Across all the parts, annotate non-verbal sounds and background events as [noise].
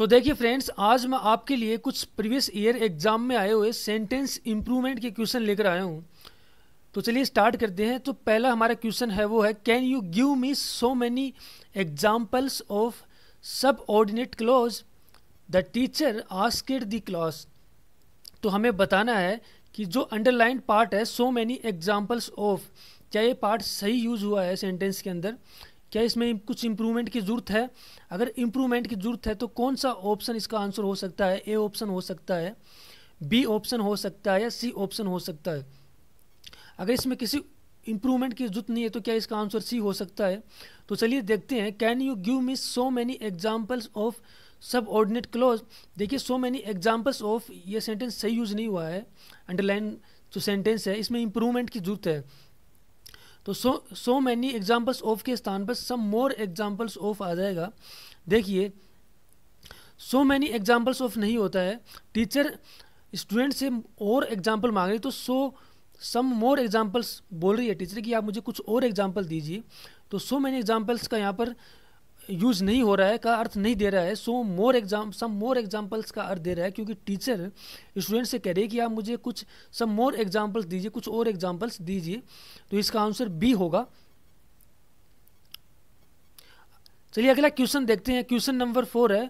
सो देखिए फ्रेंड्स आज मैं आपके लिए कुछ प्रीवियस ईयर एग्जाम में आए हुए सेंटेंस इम्प्रूवमेंट के क्वेश्चन लेकर आया हूँ तो चलिए स्टार्ट करते हैं तो पहला हमारा क्वेश्चन है वो है can you give me so many examples of subordinate clause the teacher asked the clause तो हमें बताना है कि जो अंडरलाइन पार्ट है सो मैनी एग्जाम्पल्स ऑफ क्या ये पार्ट सही यूज़ हुआ है सेंटेंस के अंदर क्या इसमें कुछ इम्प्रूवमेंट की ज़रूरत है अगर इम्प्रूवमेंट की ज़रूरत है तो कौन सा ऑप्शन इसका आंसर हो सकता है ए ऑप्शन हो सकता है बी ऑप्शन हो सकता है या सी ऑप्शन हो सकता है अगर इसमें किसी इम्प्रूवमेंट की जरूरत नहीं है तो क्या इसका आंसर सी हो सकता है तो चलिए देखते हैं can you give me so many examples of subordinate clause देखिए सो मैनी एग्जाम्पल्स ऑफ ये सेंटेंस सही यूज़ नहीं हुआ है अंडरलाइन जो सेंटेंस है इसमें इम्प्रूवमेंट की जरूरत है तो so so many examples of के स्थान पर सम मोर एग्जाम्पल्स ऑफ आ जाएगा देखिए सो मैनी एग्जाम्पल्स ऑफ नहीं होता है टीचर स्टूडेंट से और एग्जाम्पल मांग रही तो सो सम मोर एग्जाम्पल्स बोल रही है टीचर कि आप मुझे कुछ और एग्जाम्पल दीजिए तो सो मैनी एग्जाम्पल्स का यहाँ पर यूज नहीं हो रहा है का अर्थ नहीं दे रहा है सो मोर एग्जाम सम मोर एग्जाम्पल्स का अर्थ दे रहा है क्योंकि टीचर स्टूडेंट से कह रहे हैं कि आप मुझे कुछ सम मोर एग्जाम्पल्स दीजिए कुछ और एग्जाम्पल्स दीजिए तो इसका आंसर बी होगा चलिए अगला क्वेश्चन देखते हैं क्वेश्चन नंबर फोर है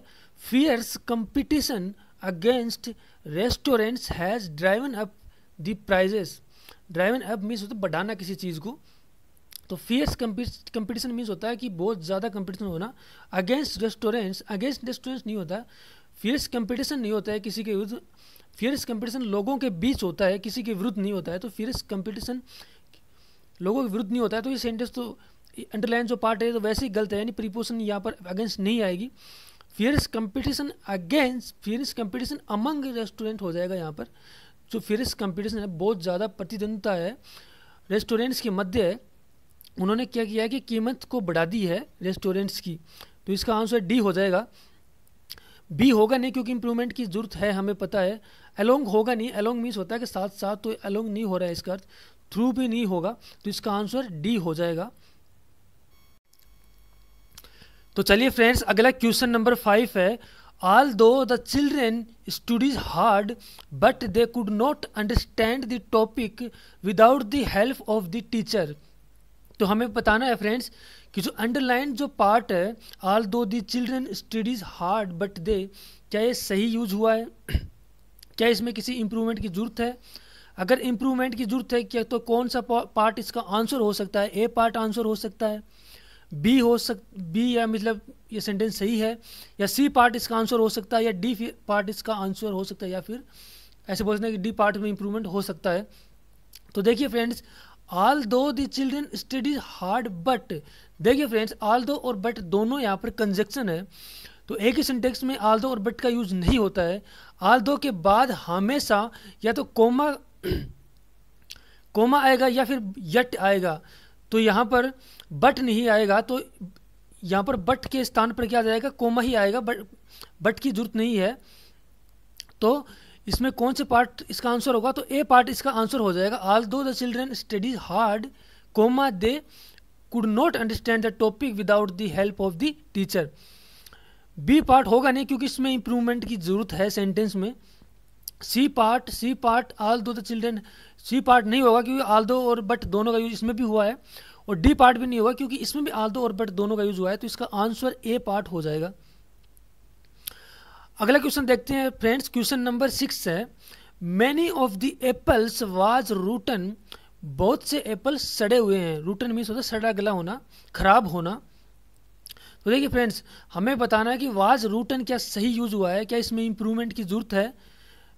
fierce competition against restaurants has driven up the prices driven up means होता बढ़ाना किसी चीज़ को तो फियर्स कंपटीशन मीन्स होता है कि बहुत ज़्यादा कंपटीशन होना अगेंस्ट रेस्टोरेंट्स अगेंस्ट रेस्टोरेंट्स नहीं होता फियर्स कंपटीशन नहीं होता है किसी के विरुद्ध फियर्स कंपटीशन लोगों के बीच होता है किसी के विरुद्ध नहीं होता है तो फियर्स कंपटीशन लोगों के विरुद्ध नहीं होता है तो ये सेंटेंस तो अंडरलाइन जो पार्ट है तो वैसे ही गलत है यानी प्रीपोशन यहाँ पर अगेंस्ट नहीं आएगी fierce competition against fierce competition among restaurant हो जाएगा यहाँ पर जो फियर्स कंपटीशन है बहुत ज़्यादा प्रतिद्वंदता है रेस्टोरेंट्स के मध्य है उन्होंने क्या किया है कि कीमत को बढ़ा दी है रेस्टोरेंट्स की तो इसका आंसर डी हो जाएगा बी होगा नहीं क्योंकि इंप्रूवमेंट की जरूरत है हमें पता है अलोंग होगा नहीं अलोंग मीन्स होता है कि साथ साथ तो अलोंग नहीं हो रहा है इसका अर्थ थ्रू भी नहीं होगा तो इसका आंसर डी हो जाएगा तो चलिए फ्रेंड्स अगला क्वेश्चन नंबर फाइव है although the children studies hard but they could not understand the topic without the help of the teacher तो हमें बताना है फ्रेंड्स कि जो अंडरलाइन जो पार्ट है although the children studies hard but they क्या ये सही यूज हुआ है [clears throat] क्या इसमें किसी इम्प्रूवमेंट की ज़रूरत है अगर इम्प्रूवमेंट की ज़रूरत है क्या तो कौन सा पार्ट इसका आंसर हो सकता है ए पार्ट आंसर हो सकता है बी हो सक बी या मतलब ये सेंटेंस सही है या सी पार्ट इसका आंसर हो सकता है या डी पार्ट इसका आंसर हो सकता है या फिर ऐसे बोलते हैं कि डी पार्ट में इम्प्रूवमेंट हो सकता है तो देखिए friends although the children study hard but देखिए फ्रेंड्स ऑल दो और बट दोनों यहाँ पर कंजक्शन है तो एक ही सिंटेक्स में आल दो और बट का यूज नहीं होता है आल दो के बाद हमेशा या तो कोमा कोमा [clears throat] आएगा या फिर यट आएगा तो यहाँ पर बट नहीं आएगा तो यहाँ पर बट के स्थान पर क्या जाएगा कोमा ही आएगा बट बट की जरूरत नहीं है तो इसमें कौन से पार्ट इसका आंसर होगा तो ए पार्ट इसका आंसर हो जाएगा although the children study hard comma they could not understand the topic without the help of the teacher B part होगा नहीं क्योंकि इसमें इंप्रूवमेंट की जरूरत है सेंटेंस में C part C part all although the children C part नहीं होगा क्योंकि आल दो और बट दोनों का यूज इसमें भी हुआ है और डी पार्ट भी नहीं होगा क्योंकि इसमें भी आल दो और बट दोनों का यूज हुआ है तो इसका आंसर ए पार्ट हो जाएगा अगला क्वेश्चन देखते हैं फ्रेंड्स क्वेश्चन नंबर सिक्स है many of the apples was rotten बहुत से एप्पल सड़े हुए हैं रूटन मीन्स होता है सड़ा गला होना खराब होना तो देखिए फ्रेंड्स हमें बताना है कि वाज रूटन क्या सही यूज हुआ है क्या इसमें इम्प्रूवमेंट की ज़रूरत है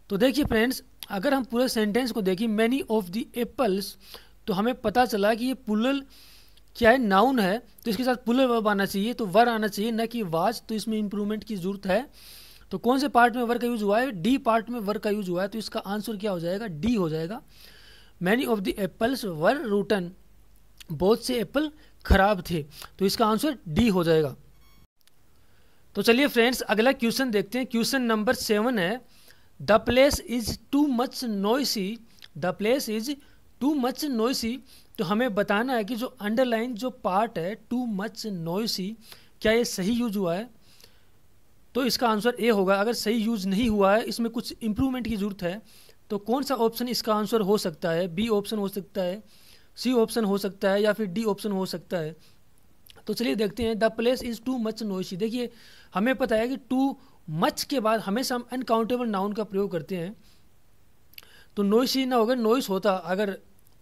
तो देखिए फ्रेंड्स अगर हम पूरे सेंटेंस को देखें मैनी ऑफ द एप्पल्स तो हमें पता चला कि ये पुलल क्या है नाउन है तो इसके साथ पुलल वर्ब आना चाहिए तो वर आना चाहिए ना कि वाज तो इसमें इम्प्रूवमेंट की ज़रूरत है तो कौन से पार्ट में वर्क का यूज हुआ है डी पार्ट में वर्क का यूज हुआ है तो इसका आंसर क्या हो जाएगा डी हो जाएगा many of the apples were rotten बहुत से एप्पल खराब थे तो इसका आंसर डी हो जाएगा तो चलिए फ्रेंड्स अगला क्वेश्चन देखते हैं क्वेश्चन नंबर सेवन है the place is too much noisy the place is too much noisy तो हमें बताना है कि जो अंडरलाइन जो पार्ट है टू मच नोइसी क्या ये सही यूज हुआ है तो इसका आंसर ए होगा अगर सही यूज़ नहीं हुआ है इसमें कुछ इम्प्रूवमेंट की ज़रूरत है तो कौन सा ऑप्शन इसका आंसर हो सकता है बी ऑप्शन हो सकता है सी ऑप्शन हो सकता है या फिर डी ऑप्शन हो सकता है तो चलिए देखते हैं the place is too much noisy देखिए हमें पता है कि टू मच के बाद हमेशा हम अनकाउंटेबल नाउन का प्रयोग करते हैं तो नोइसी ना होगा नोइस होता अगर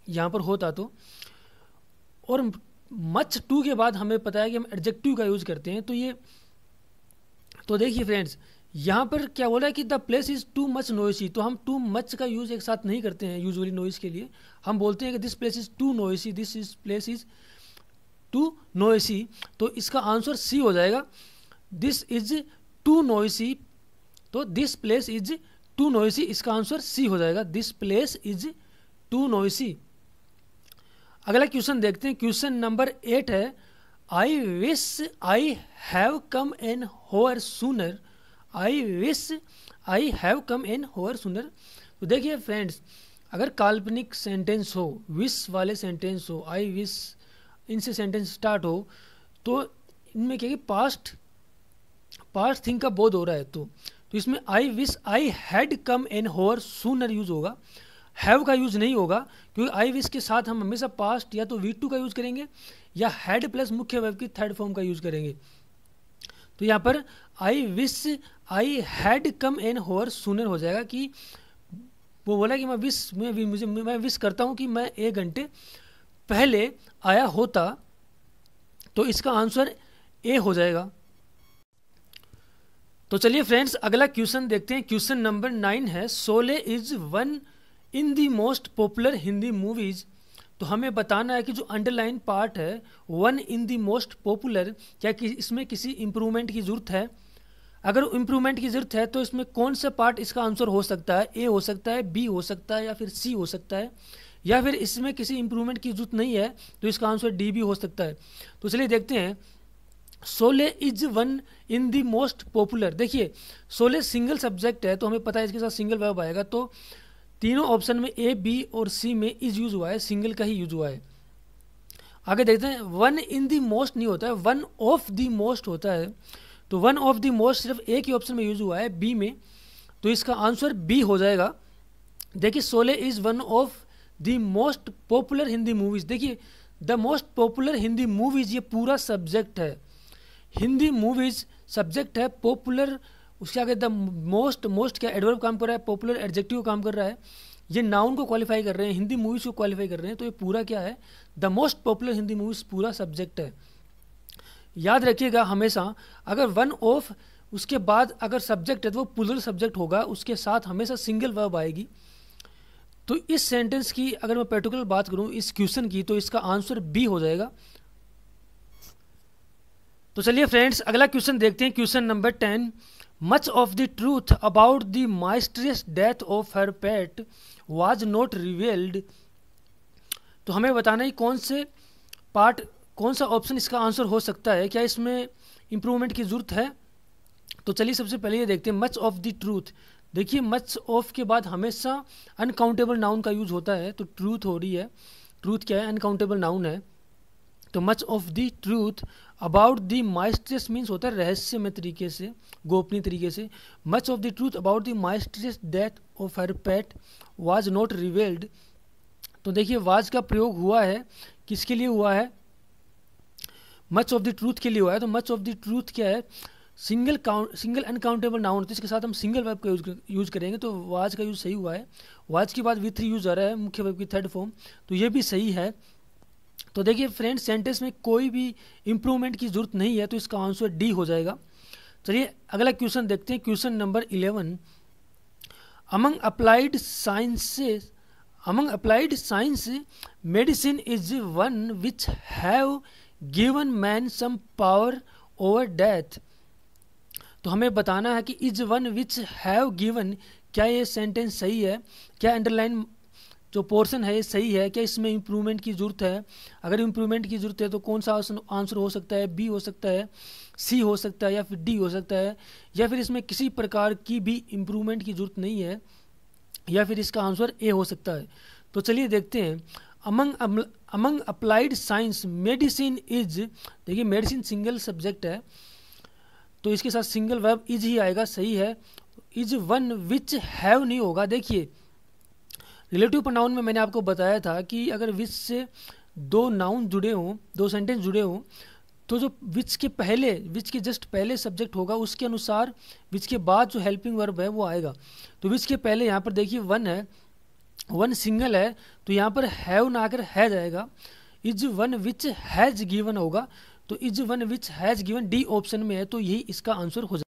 यहाँ पर होता तो और मच टू के बाद हमें पता है कि हम एडजेक्टिव का यूज़ करते हैं तो ये तो देखिए फ्रेंड्स यहाँ पर क्या बोला है कि the place is too much noisy तो हम टू मच का यूज़ एक साथ नहीं करते हैं यूजुअली नोइस के लिए हम बोलते हैं कि this place is too noisy this is place is too noisy तो इसका आंसर सी हो जाएगा दिस इज टू नोइसी तो this place is too noisy इसका आंसर सी हो जाएगा this place is too noisy अगला क्वेश्चन देखते हैं क्वेश्चन नंबर एट है आई विश आई हैव कम इन होअर सुनर आई विश आई हैव कम इन होअर सुनर तो देखिए फ्रेंड्स अगर काल्पनिक सेंटेंस हो विश वाले सेंटेंस हो आई विश इनसे सेंटेंस स्टार्ट हो तो इनमें क्या पास्ट पास्ट थिंग का बोध हो रहा है तो तो इसमें I wish I had come an hour sooner use होगा हैव का यूज़ नहीं होगा क्योंकि आई विश के साथ हम हमेशा पास्ट या तो वी टू का यूज़ करेंगे या हैड प्लस मुख्य वर्ब की थर्ड फॉर्म का यूज़ करेंगे तो यहाँ पर I wish I had come an hour sooner हो जाएगा कि वो बोला कि मैं विश मैं मुझे मैं विश करता हूँ कि मैं एक घंटे पहले आया होता तो इसका आंसर ए हो जाएगा तो चलिए फ्रेंड्स अगला क्वेश्चन देखते हैं क्वेश्चन नंबर नाइन है Sholay is one in the most popular Hindi movies तो हमें बताना है कि जो अंडरलाइन पार्ट है one in the most popular क्या कि इसमें किसी इंप्रूवमेंट की ज़रूरत है अगर इंप्रूवमेंट की ज़रूरत है तो इसमें कौन सा पार्ट इसका आंसर हो सकता है ए हो सकता है बी हो सकता है या फिर सी हो सकता है या फिर इसमें किसी इंप्रूवमेंट की जरूरत नहीं है तो इसका आंसर डी भी हो सकता है तो चलिए देखते हैं Sholay is one in the most popular देखिए सोले सिंगल सब्जेक्ट है तो हमें पता है इसके साथ सिंगल वर्ब आएगा तो तीनों ऑप्शन में ए बी और सी में इज यूज हुआ है सिंगल का ही यूज हुआ है आगे देखते हैं वन इन दी मोस्ट नहीं होता है वन ऑफ दी मोस्ट होता है तो वन ऑफ दी मोस्ट सिर्फ एक ही ऑप्शन में यूज हुआ है बी में तो इसका आंसर बी हो जाएगा देखिए Sholay is one of the most popular Hindi movies देखिए the most popular Hindi movies ये पूरा सब्जेक्ट है हिंदी मूवीज सब्जेक्ट है पॉपुलर उसके आगे द मोस्ट मोस्ट क्या एडवर्ब काम कर रहा है पॉपुलर एडजेक्टिव काम कर रहा है ये नाउन को क्वालिफाई कर रहे हैं हिंदी मूवीज़ को क्वालिफाई कर रहे हैं तो ये पूरा क्या है the most popular Hindi movies पूरा सब्जेक्ट है याद रखिएगा हमेशा अगर वन ऑफ उसके बाद अगर सब्जेक्ट है तो वो पुलर सब्जेक्ट होगा उसके साथ हमेशा सिंगल वर्ब आएगी तो इस सेंटेंस की अगर मैं पर्टिकुलर बात करूं इस क्वेश्चन की तो इसका आंसर बी हो जाएगा तो चलिए फ्रेंड्स अगला क्वेश्चन देखते हैं question number ten Much of the truth about the mysterious death of her pet was not revealed. तो हमें बताना है कौन से पार्ट कौन सा ऑप्शन इसका आंसर हो सकता है क्या इसमें इम्प्रूवमेंट की ज़रूरत है तो चलिए सबसे पहले ये देखते हैं मच ऑफ द ट्रूथ देखिए मच ऑफ के बाद हमेशा अनकाउंटेबल नाउन का यूज़ होता है तो ट्रूथ हो रही है ट्रूथ क्या है अनकाउंटेबल नाउन है तो much of the truth about the mysterious means होता है रहस्यमय तरीके से गोपनीय तरीके से much of the truth about the mysterious death of her pet was not revealed तो देखिए वाज का प्रयोग हुआ है किसके लिए हुआ है मच ऑफ द ट्रूथ के लिए हुआ है तो मच ऑफ द ट्रूथ क्या है single count single uncountable noun इसके साथ हम सिंगल वेब का यूज यूज करेंगे तो वाज का यूज सही हुआ है वाज के बाद वी थ्री यूज आ रहा है मुख्य वेब की थर्ड फॉर्म तो ये भी सही है तो देखिए फ्रेंड सेंटेंस में कोई भी इंप्रूवमेंट की ज़रूरत नहीं है तो इसका आंसर डी हो जाएगा चलिए अगला क्वेश्चन देखते हैं question number eleven among applied sciences among applied science medicine is one which have given man some power over death तो हमें बताना है कि is one which have given क्या ये सेंटेंस सही है क्या अंडरलाइन जो पोर्शन है सही है क्या इसमें इम्प्रूवमेंट की ज़रूरत है अगर इम्प्रूवमेंट की ज़रूरत है तो कौन सा आंसर हो सकता है बी हो सकता है सी हो सकता है या फिर डी हो सकता है या फिर इसमें किसी प्रकार की भी इम्प्रूवमेंट की ज़रूरत नहीं है या फिर इसका आंसर ए हो सकता है तो चलिए देखते हैं among among applied science medicine is देखिए मेडिसिन सिंगल सब्जेक्ट है तो इसके साथ सिंगल वर्ब इज ही आएगा सही है इज वन विच हैव नहीं होगा देखिए रिलेटिव प्रोनाउन में मैंने आपको बताया था कि अगर विच से दो नाउन जुड़े हों दो सेंटेंस जुड़े हों तो जो विच के पहले विच के जस्ट पहले सब्जेक्ट होगा उसके अनुसार विच के बाद जो हेल्पिंग वर्ब है वो आएगा तो विच के पहले यहाँ पर देखिए वन है वन सिंगल है तो यहाँ पर हैव ना आकर हैज आएगा is one which has given होगा तो is one which has given D option में है तो यही इसका आंसर हो जाएगा